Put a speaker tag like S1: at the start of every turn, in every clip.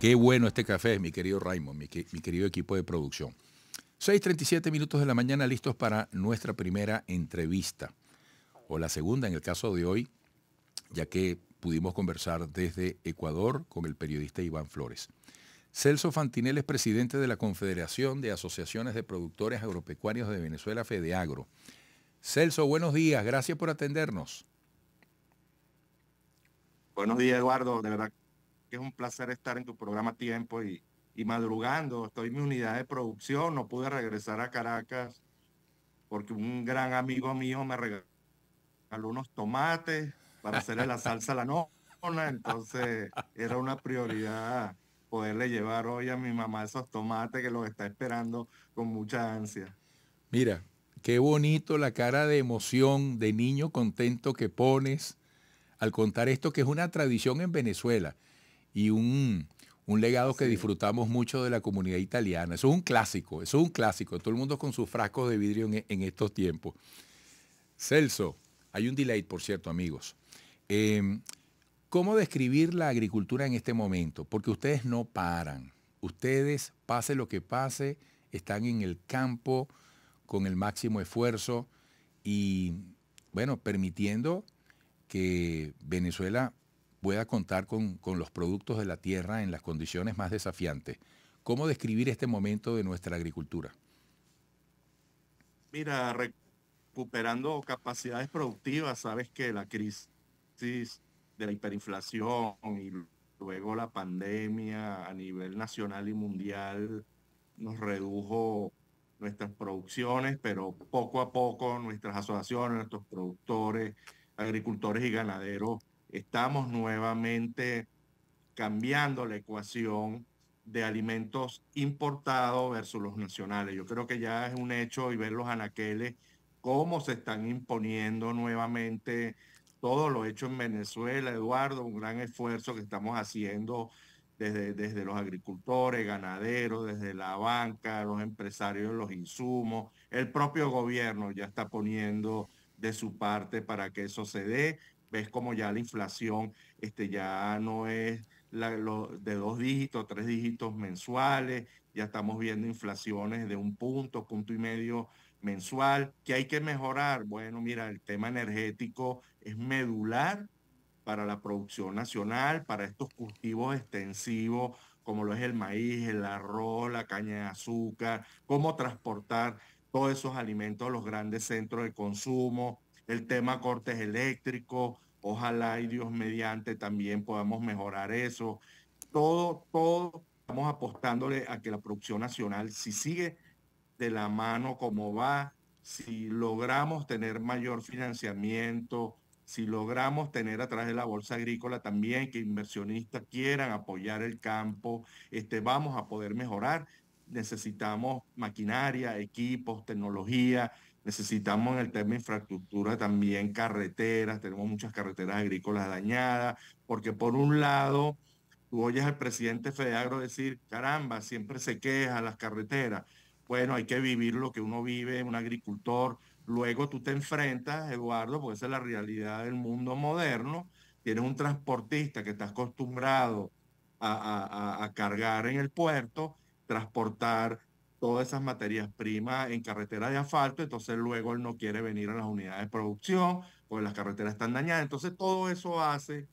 S1: Qué bueno este café, mi querido Raymond, mi, querido equipo de producción. 6.37 minutos de la mañana listos para nuestra primera entrevista, o la segunda en el caso de hoy, ya que pudimos conversar desde Ecuador con el periodista Iván Flores. Celso Fantinel es presidente de la Confederación de Asociaciones de Productores Agropecuarios de Venezuela, FEDEAGRO. Celso, buenos días, gracias por atendernos.
S2: Buenos días, Eduardo. De verdad, que es un placer estar en tu programa tiempo y, madrugando. Estoy en mi unidad de producción, no pude regresar a Caracas porque un gran amigo mío me regaló unos tomates para hacerle la salsa a la nona, entonces era una prioridad poderle llevar hoy a mi mamá esos tomates que los está esperando con mucha ansia.
S1: Mira, qué bonito la cara de emoción de niño contento que pones al contar esto que es una tradición en Venezuela y un, legado que disfrutamos mucho de la comunidad italiana. Eso es un clásico, eso es un clásico. Todo el mundo con sus frascos de vidrio en, estos tiempos. Celso, hay un delay, por cierto, amigos. Em, ¿Cómo describir la agricultura en este momento? Porque ustedes no paran. Ustedes, pase lo que pase, están en el campo con el máximo esfuerzo y, bueno, permitiendo que Venezuela pueda contar con, con los productos de la tierra en las condiciones más desafiantes. ¿Cómo describir este momento de nuestra agricultura?
S2: Mira, recuperando capacidades productivas, sabes que la crisis de la hiperinflación y luego la pandemia a nivel nacional y mundial nos redujo nuestras producciones, pero poco a poco nuestras asociaciones, nuestros productores, agricultores y ganaderos estamos nuevamente cambiando la ecuación de alimentos importados versus los nacionales. Yo creo que ya es un hecho y ver los anaqueles, cómo se están imponiendo nuevamente todo lo hecho en Venezuela, Eduardo, un gran esfuerzo que estamos haciendo desde, desde los agricultores, ganaderos, desde la banca, los empresarios, los insumos, el propio gobierno ya está poniendo de su parte para que eso se dé ves como ya la inflación este, ya no es de dos dígitos, tres dígitos mensuales, ya estamos viendo inflaciones de un punto, punto y medio mensual, que hay que mejorar. Bueno, mira, el tema energético es medular para la producción nacional, para estos cultivos extensivos como lo es el maíz, el arroz, la caña de azúcar, cómo transportar todos esos alimentos a los grandes centros de consumo, el tema cortes eléctricos, ojalá y Dios mediante también podamos mejorar eso. Todo, todo, estamos apostándole a que la producción nacional, si sigue de la mano como va, si logramos tener mayor financiamiento, si logramos tener a través de la bolsa agrícola también que inversionistas quieran apoyar el campo, este, vamos a poder mejorar. Necesitamos maquinaria, equipos, tecnología, Necesitamos en el tema infraestructura también carreteras, tenemos muchas carreteras agrícolas dañadas, porque por un lado, tú oyes al presidente Fedeagro decir, caramba, siempre se queja las carreteras. Bueno, hay que vivir lo que uno vive, un agricultor. Luego tú te enfrentas, Eduardo, porque esa es la realidad del mundo moderno. Tienes un transportista que está acostumbrado a, a, cargar en el puerto, transportar todas esas materias primas en carretera de asfalto, entonces luego él no quiere venir a las unidades de producción, porque las carreteras están dañadas. Entonces todo eso hace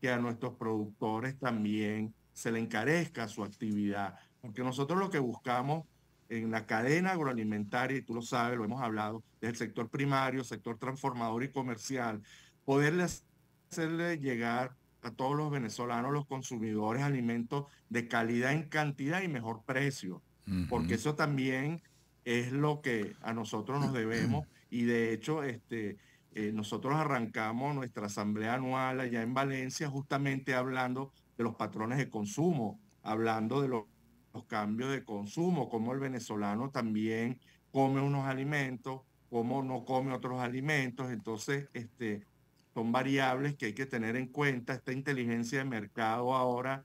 S2: que a nuestros productores también se le encarezca su actividad, porque nosotros lo que buscamos en la cadena agroalimentaria, y tú lo sabes, lo hemos hablado, es el sector primario, sector transformador y comercial, poderles hacerle llegar a todos los venezolanos, los consumidores, alimentos de calidad en cantidad y mejor precio porque eso también es lo que a nosotros nos debemos y de hecho este, eh, nosotros arrancamos nuestra asamblea anual allá en Valencia justamente hablando de los patrones de consumo, hablando de los, cambios de consumo, cómo el venezolano también come unos alimentos, cómo no come otros alimentos, entonces este, son variables que hay que tener en cuenta, esta inteligencia de mercado ahora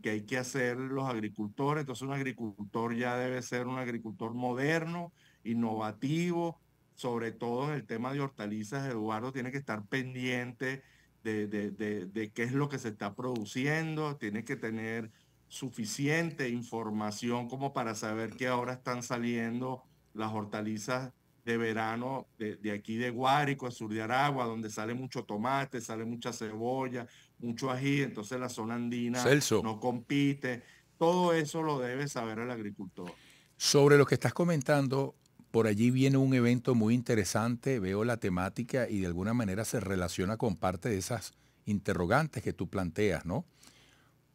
S2: que hay que hacer los agricultores. Entonces un agricultor ya debe ser un agricultor moderno, innovativo, sobre todo en el tema de hortalizas, Eduardo tiene que estar pendiente de, de, qué es lo que se está produciendo, tiene que tener suficiente información como para saber que ahora están saliendo las hortalizas de verano de, aquí de Guárico, al sur de Aragua, donde sale mucho tomate, sale mucha cebolla, mucho ají, entonces la zona andina no compite. Todo eso lo debe saber el agricultor.
S1: Sobre lo que estás comentando, por allí viene un evento muy interesante, veo la temática y de alguna manera se relaciona con parte de esas interrogantes que tú planteas, ¿no?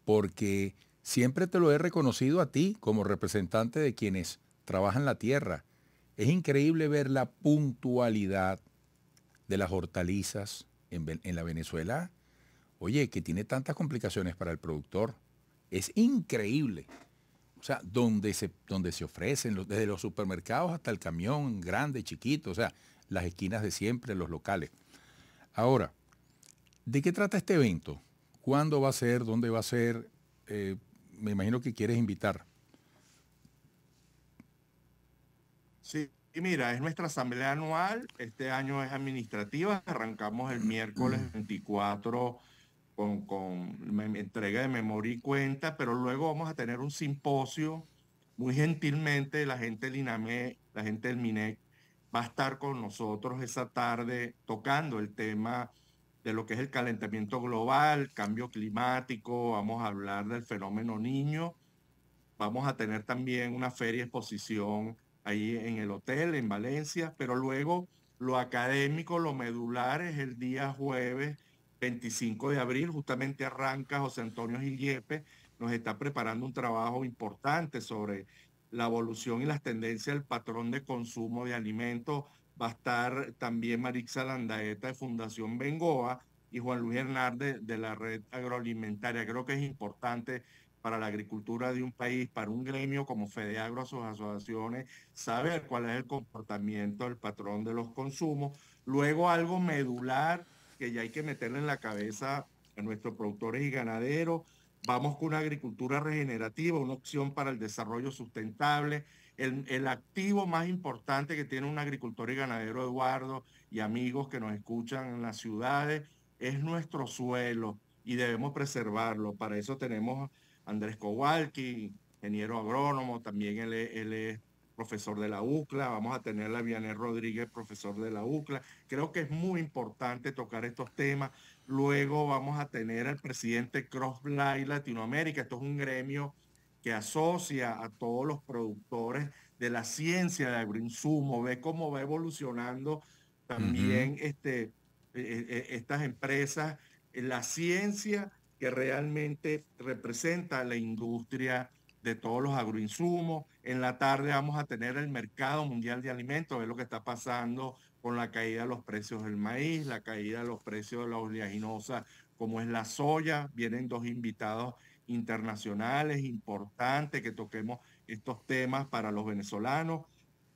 S1: Porque siempre te lo he reconocido a ti como representante de quienes trabajan la tierra es increíble ver la puntualidad de las hortalizas en, la Venezuela, oye, que tiene tantas complicaciones para el productor. Es increíble. O sea, donde se, donde se ofrecen, desde los supermercados hasta el camión, grande, chiquito, o sea, las esquinas de siempre, los locales. Ahora, ¿de qué trata este evento? ¿Cuándo va a ser? ¿Dónde va a ser? Eh, me imagino que quieres invitar.
S2: Sí, mira, es nuestra asamblea anual, este año es administrativa, arrancamos el miércoles 24 mm. con, con entrega de memoria y cuenta, pero luego vamos a tener un simposio, muy gentilmente la gente del INAME, la gente del MINEC va a estar con nosotros esa tarde tocando el tema de lo que es el calentamiento global, cambio climático, vamos a hablar del fenómeno niño, vamos a tener también una feria exposición ahí en el hotel, en Valencia, pero luego lo académico, lo medular es el día jueves 25 de abril, justamente arranca José Antonio Gillepe, nos está preparando un trabajo importante sobre la evolución y las tendencias del patrón de consumo de alimentos. Va a estar también Marixa Landaeta de Fundación Bengoa y Juan Luis Hernández de la Red Agroalimentaria. Creo que es importante para la agricultura de un país, para un gremio como FEDEAGRO, sus asociaciones, saber cuál es el comportamiento, el patrón de los consumos. Luego algo medular que ya hay que meterle en la cabeza a nuestros productores y ganaderos. Vamos con una agricultura regenerativa, una opción para el desarrollo sustentable. el activo más importante que tiene un agricultor y ganadero, Eduardo, y amigos que nos escuchan en las ciudades, es nuestro suelo y debemos preservarlo. Para eso tenemos Andrés Kowalki, ingeniero agrónomo, también él, es profesor de la UCLA, vamos a tener a Vianel Rodríguez, profesor de la UCLA. Creo que es muy importante tocar estos temas. Luego vamos a tener al presidente Crossfly Latinoamérica. Esto es un gremio que asocia a todos los productores de la ciencia de agroinsumo, ve cómo va evolucionando también este, e, e, e, estas empresas, la ciencia que realmente representa la industria de todos los agroinsumos. En la tarde vamos a tener el mercado mundial de alimentos, ver lo que está pasando con la caída de los precios del maíz, la caída de los precios de la oleaginosa, como es la soya. Vienen dos invitados internacionales importantes que toquemos estos temas para los venezolanos.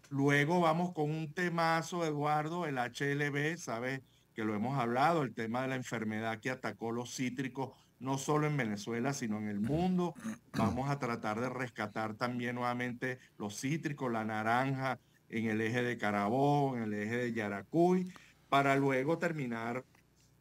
S2: Luego vamos con un temazo, Eduardo, el HLB, sabes que lo hemos hablado, el tema de la enfermedad que atacó los cítricos no solo en Venezuela, sino en el mundo. Vamos a tratar de rescatar también nuevamente los cítricos, la naranja en el eje de Carabobo, en el eje de Yaracuy, para luego terminar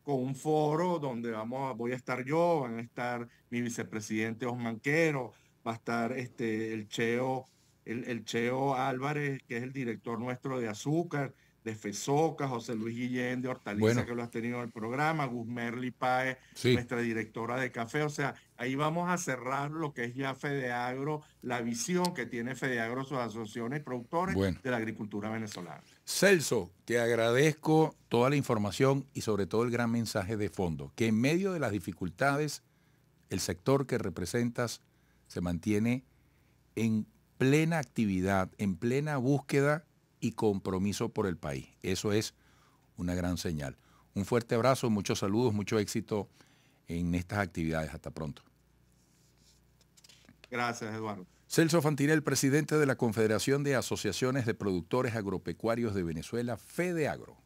S2: con un foro donde vamos, voy a estar yo, van a estar mi vicepresidente Osmanquero, va a estar este, el Cheo, el, el Cheo Álvarez, que es el director nuestro de Azúcar, de FESOCA, José Luis Guillén de Hortaliza, que lo has tenido en el programa, Guzmerli Páez, nuestra directora de café. O sea, ahí vamos a cerrar lo que es ya Fedeagro, la visión que tiene Fedeagro, sus asociaciones productores de la agricultura venezolana.
S1: Celso, te agradezco toda la información y sobre todo el gran mensaje de fondo, que en medio de las dificultades, el sector que representas se mantiene en plena actividad, en plena búsqueda y compromiso por el país. Eso es una gran señal. Un fuerte abrazo, muchos saludos, mucho éxito en estas actividades. Hasta pronto.
S2: Gracias, Eduardo.
S1: Celso Fantinel, presidente de la Confederación de Asociaciones de Productores Agropecuarios de Venezuela, Fede Agro.